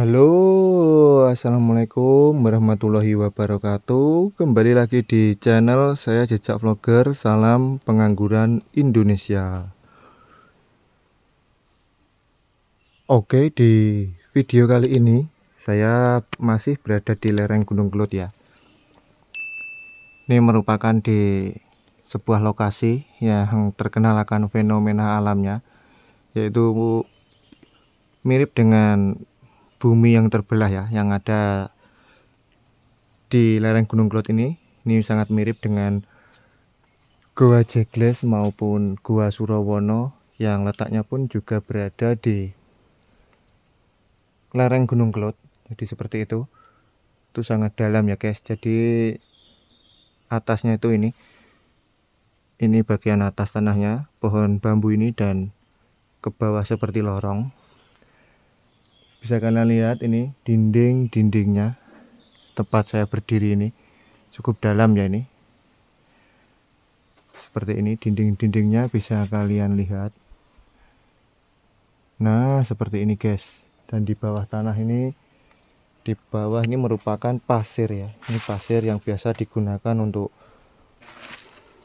Halo, assalamualaikum warahmatullahi wabarakatuh. Kembali lagi di channel saya Jejak Vlogger. Salam pengangguran Indonesia. Oke, di video kali ini saya masih berada di lereng Gunung Kelut ya. Ini merupakan di sebuah lokasi yang terkenal akan fenomena alamnya, yaitu mirip dengan bumi yang terbelah ya yang ada di lereng Gunung Kelot ini ini sangat mirip dengan Gua Jegles maupun Gua Surawono yang letaknya pun juga berada di lereng Gunung Kelot jadi seperti itu itu sangat dalam ya guys jadi atasnya itu ini ini bagian atas tanahnya pohon bambu ini dan ke bawah seperti lorong bisa kalian lihat ini dinding-dindingnya tepat saya berdiri ini cukup dalam ya ini seperti ini dinding-dindingnya bisa kalian lihat nah seperti ini guys dan di bawah tanah ini di bawah ini merupakan pasir ya ini pasir yang biasa digunakan untuk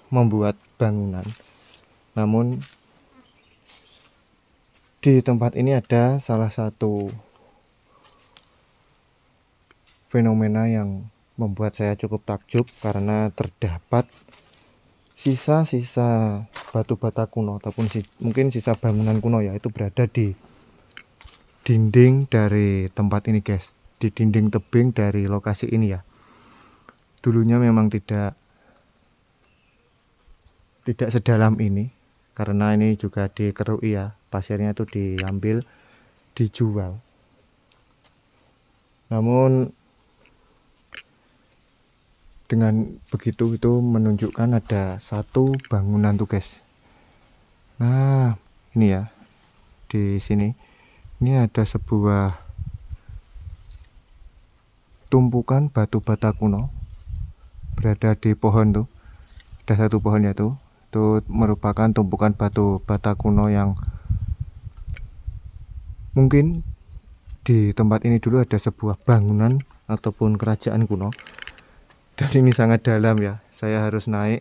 membuat bangunan namun di tempat ini ada salah satu fenomena yang membuat saya cukup takjub karena terdapat sisa-sisa batu bata kuno ataupun si, mungkin sisa bangunan kuno ya itu berada di dinding dari tempat ini guys di dinding tebing dari lokasi ini ya dulunya memang tidak tidak sedalam ini karena ini juga dikerui ya pasirnya itu diambil dijual namun dengan begitu itu menunjukkan ada satu bangunan tuh guys nah ini ya di sini ini ada sebuah tumpukan batu bata kuno berada di pohon tuh ada satu pohonnya tuh itu merupakan tumpukan batu bata kuno yang mungkin di tempat ini dulu ada sebuah bangunan ataupun kerajaan kuno dan ini sangat dalam ya saya harus naik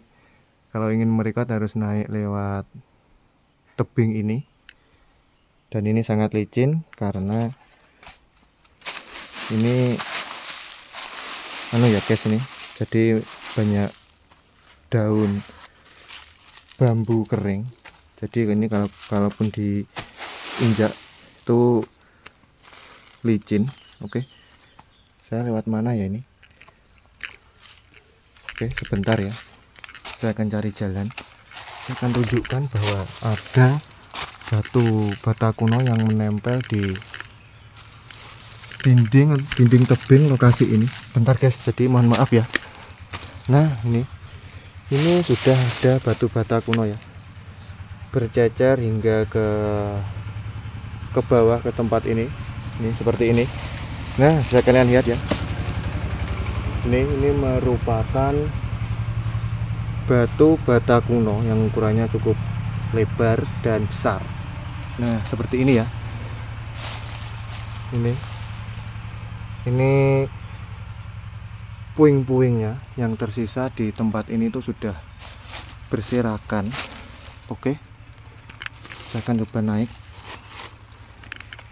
kalau ingin merekat harus naik lewat tebing ini dan ini sangat licin karena ini anu ya guys ini jadi banyak daun bambu kering jadi ini kalau kalaupun diinjak itu licin oke saya lewat mana ya ini oke sebentar ya saya akan cari jalan saya akan tunjukkan bahwa ada batu bata kuno yang menempel di dinding dinding tebing lokasi ini bentar guys jadi mohon maaf ya nah ini ini sudah ada batu bata kuno ya bercecer hingga ke ke bawah ke tempat ini ini seperti ini nah bisa kalian lihat ya ini ini merupakan batu bata kuno yang ukurannya cukup lebar dan besar nah seperti ini ya ini ini puing-puingnya yang tersisa di tempat ini itu sudah berserakan oke saya akan coba naik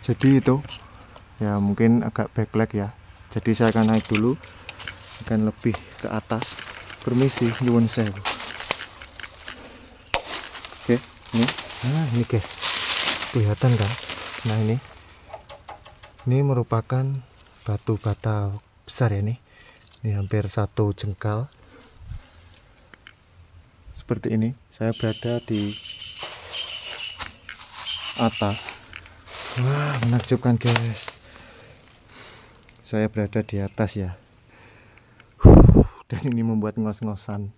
jadi itu ya mungkin agak backlight ya jadi saya akan naik dulu akan lebih ke atas permisi nyuwun sewu oke ini nah ini guys kelihatan kan nah ini ini merupakan batu bata besar ya ini ini hampir satu jengkal seperti ini saya berada di atas wah menakjubkan guys saya berada di atas ya dan ini membuat ngos-ngosan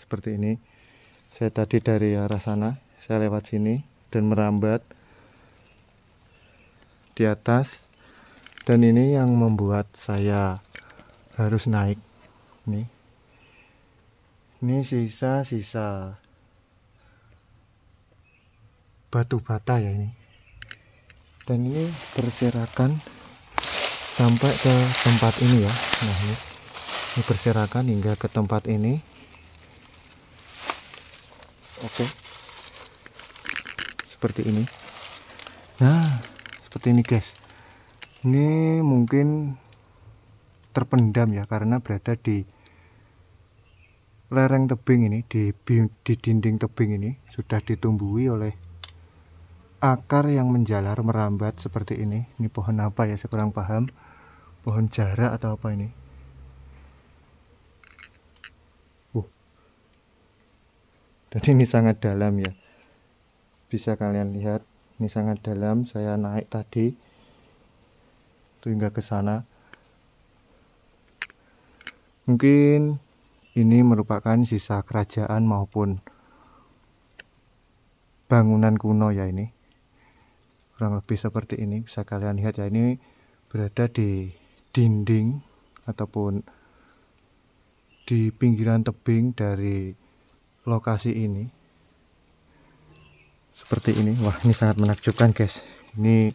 seperti ini saya tadi dari arah sana saya lewat sini dan merambat di atas dan ini yang membuat saya harus naik nih ini sisa-sisa batu bata ya ini dan ini berserakan sampai ke tempat ini ya nah ini, ini berserakan hingga ke tempat ini oke seperti ini nah seperti ini guys ini mungkin terpendam ya karena berada di lereng tebing ini di, di dinding tebing ini sudah ditumbuhi oleh akar yang menjalar merambat seperti ini ini pohon apa ya saya kurang paham pohon jarak atau apa ini uh. dan ini sangat dalam ya bisa kalian lihat ini sangat dalam saya naik tadi itu hingga ke sana mungkin ini merupakan sisa kerajaan maupun bangunan kuno ya ini kurang lebih seperti ini bisa kalian lihat ya ini berada di dinding ataupun di pinggiran tebing dari lokasi ini seperti ini wah ini sangat menakjubkan guys ini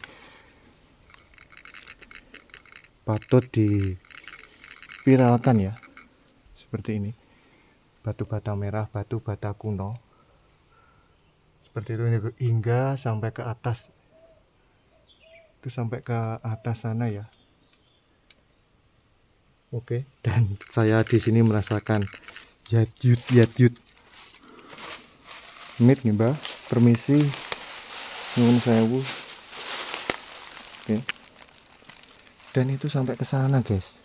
patut dipiralkan ya seperti ini batu bata merah batu bata kuno seperti itu hingga sampai ke atas itu sampai ke atas sana ya oke dan saya di sini merasakan jatuh jatuh. mit nih mbak permisi saya bu, oke dan itu sampai ke sana guys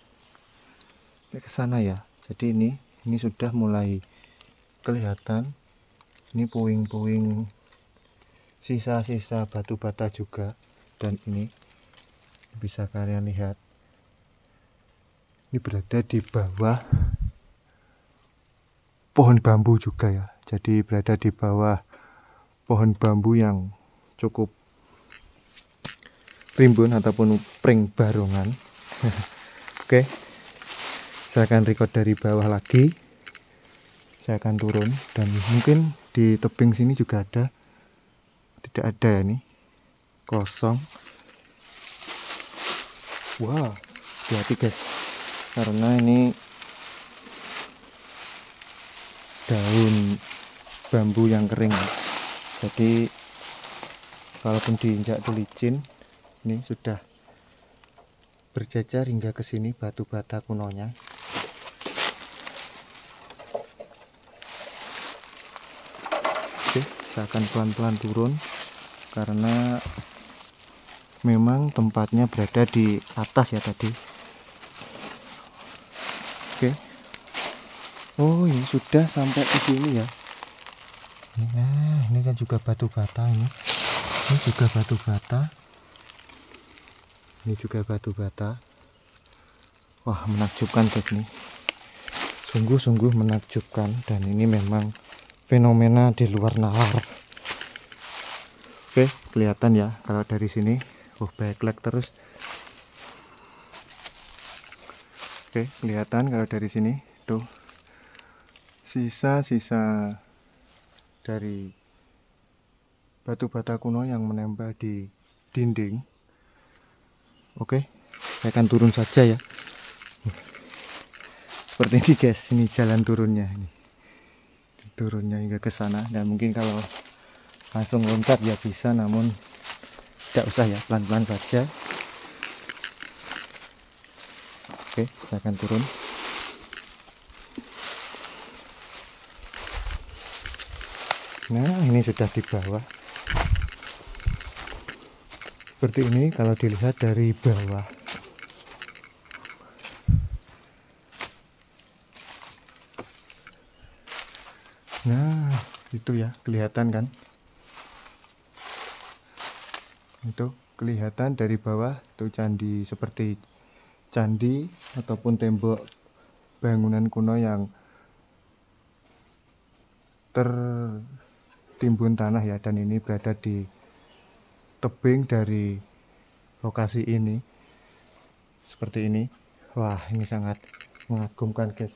sampai ke sana ya jadi ini ini sudah mulai kelihatan ini puing-puing sisa-sisa batu bata juga dan ini bisa kalian lihat ini berada di bawah pohon bambu juga ya jadi berada di bawah pohon bambu yang cukup rimbun ataupun pring barongan oke saya akan record dari bawah lagi saya akan turun dan mungkin di tebing sini juga ada tidak ada ya nih kosong wow hati guys karena ini daun bambu yang kering jadi kalaupun diinjak itu licin ini sudah berjajar hingga ke sini batu bata kunonya oke saya akan pelan-pelan turun karena memang tempatnya berada di atas ya tadi oke oh ini sudah sampai di sini ya nah ini kan juga batu bata ini ini juga batu bata ini juga batu bata wah menakjubkan guys nih sungguh-sungguh menakjubkan dan ini memang fenomena di luar nalar oke kelihatan ya kalau dari sini oh backlash terus oke kelihatan kalau dari sini itu sisa-sisa dari batu bata kuno yang menempel di dinding oke saya akan turun saja ya seperti ini guys ini jalan turunnya ini turunnya hingga ke sana dan mungkin kalau langsung loncat ya bisa namun tidak usah ya pelan-pelan saja oke saya akan turun nah ini sudah di bawah seperti ini kalau dilihat dari bawah nah itu ya kelihatan kan itu kelihatan dari bawah itu candi seperti candi ataupun tembok bangunan kuno yang tertimbun tanah ya dan ini berada di tebing dari lokasi ini seperti ini wah ini sangat mengagumkan guys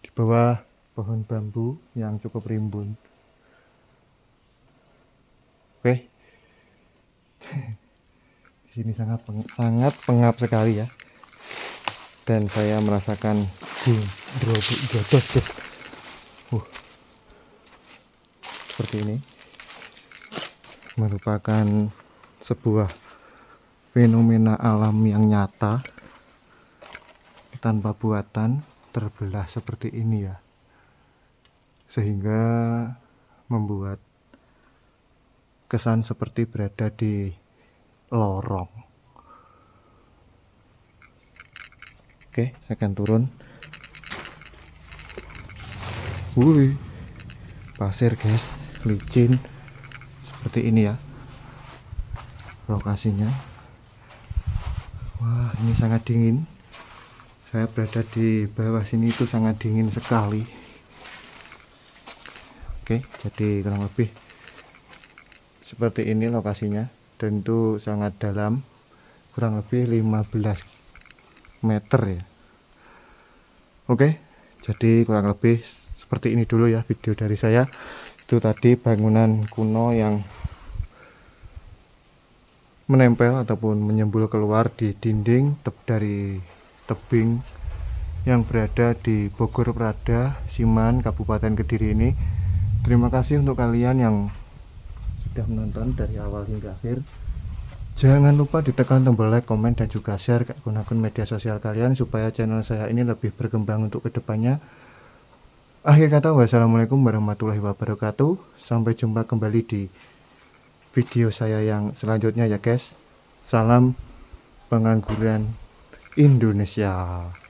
di bawah pohon bambu yang cukup rimbun Oke. Di sini sangat peng sangat pengap sekali ya. Dan saya merasakan jodos guys. Uh. Seperti ini. Merupakan sebuah fenomena alam yang nyata tanpa buatan terbelah seperti ini ya sehingga membuat kesan seperti berada di lorong oke saya akan turun wih pasir guys licin seperti ini ya lokasinya wah ini sangat dingin saya berada di bawah sini itu sangat dingin sekali oke jadi kurang lebih seperti ini lokasinya dan itu sangat dalam kurang lebih 15 meter ya Oke jadi kurang lebih seperti ini dulu ya video dari saya itu tadi bangunan kuno yang menempel ataupun menyembul keluar di dinding tep dari tebing yang berada di Bogor Prada, Siman, Kabupaten Kediri ini. Terima kasih untuk kalian yang sudah menonton dari awal hingga akhir. Jangan lupa ditekan tombol like, komen, dan juga share ke akun-akun media sosial kalian supaya channel saya ini lebih berkembang untuk kedepannya. Akhir kata, wassalamualaikum warahmatullahi wabarakatuh. Sampai jumpa kembali di video saya yang selanjutnya ya guys. Salam pengangguran Indonesia.